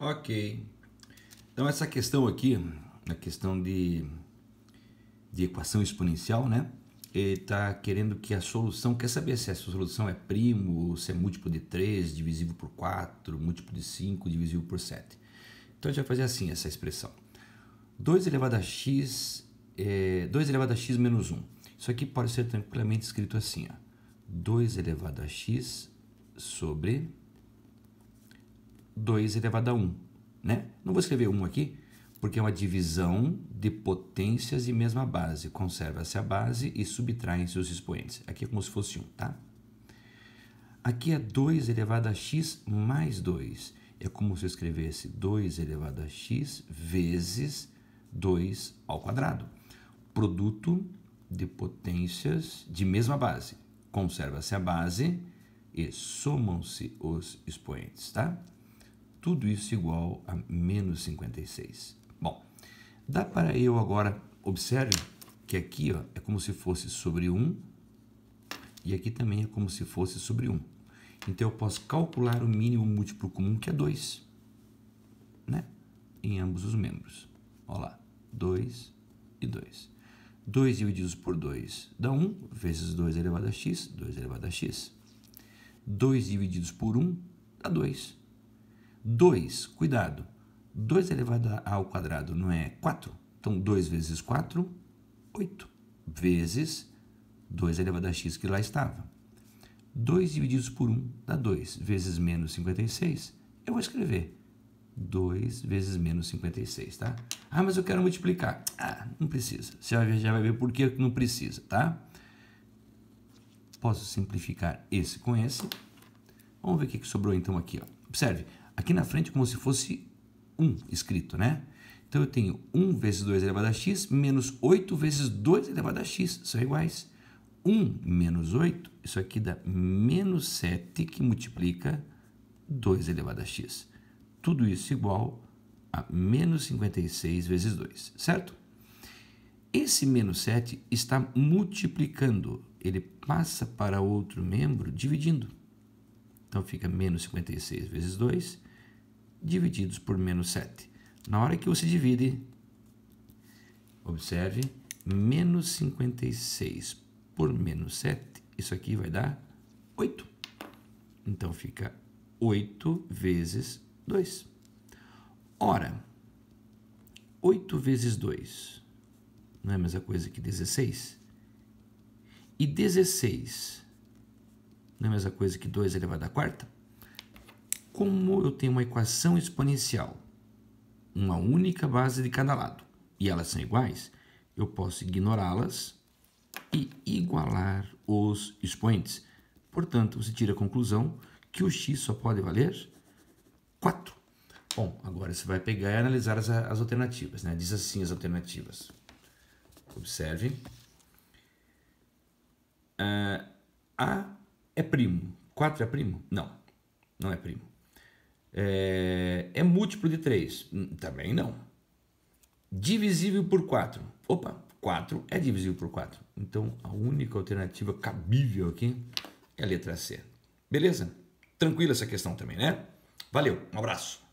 Ok. Então essa questão aqui, a questão de, de equação exponencial, né? Ele está querendo que a solução, quer saber se a solução é primo, se é múltiplo de 3, divisível por 4, múltiplo de 5, divisível por 7. Então a gente vai fazer assim essa expressão. 2 elevado a x, é, 2 elevado a x menos 1. Isso aqui pode ser tranquilamente escrito assim, ó. 2 elevado a x sobre 2 é elevado a 1. Né? Não vou escrever 1 aqui, porque é uma divisão de potências de mesma base. Conserva-se a base e subtraem-se os expoentes. Aqui é como se fosse 1, tá? Aqui é 2 elevado a x mais 2. É como se eu escrevesse 2 elevado a x vezes 2 ao quadrado. Produto de potências de mesma base. Conserva-se a base e somam-se os expoentes, tá? tudo isso igual a menos 56. Bom, dá para eu agora, observe que aqui ó, é como se fosse sobre 1 e aqui também é como se fosse sobre 1. Então eu posso calcular o mínimo múltiplo comum que é 2, né? Em ambos os membros. Olha lá, 2 e 2. 2 divididos por 2 dá 1, vezes 2 elevado a x, 2 elevado a x. 2 divididos por 1 dá 2. 2, cuidado, 2 elevado ao quadrado não é 4? Então, 2 vezes 4, 8, vezes 2 elevado a x que lá estava. 2 dividido por 1 dá 2, vezes menos 56, eu vou escrever 2 vezes menos 56, tá? Ah, mas eu quero multiplicar. Ah, não precisa. Você já vai ver por que não precisa, tá? Posso simplificar esse com esse. Vamos ver o que sobrou então aqui, ó. Observe, aqui na frente como se fosse 1 escrito, né? Então eu tenho 1 vezes 2 elevado a x menos 8 vezes 2 elevado a x, são iguais. 1 menos 8, isso aqui dá menos 7 que multiplica 2 elevado a x. Tudo isso igual a menos 56 vezes 2, certo? Esse menos 7 está multiplicando, ele passa para outro membro dividindo. Então fica menos 56 vezes 2 divididos por menos 7. Na hora que você divide, observe, menos 56 por menos 7, isso aqui vai dar 8. Então, fica 8 vezes 2. Ora, 8 vezes 2 não é a mesma coisa que 16? E 16 não é a mesma coisa que 2 elevado à quarta? como eu tenho uma equação exponencial, uma única base de cada lado, e elas são iguais, eu posso ignorá-las e igualar os expoentes. Portanto, você tira a conclusão que o x só pode valer 4. Bom, agora você vai pegar e analisar as, as alternativas. Né? Diz assim as alternativas. Observe. Uh, a é primo. 4 é primo? Não, não é primo. É, é múltiplo de 3? Hum, também não. Divisível por 4? Opa, 4 é divisível por 4. Então a única alternativa cabível aqui é a letra C. Beleza? Tranquila essa questão também, né? Valeu, um abraço.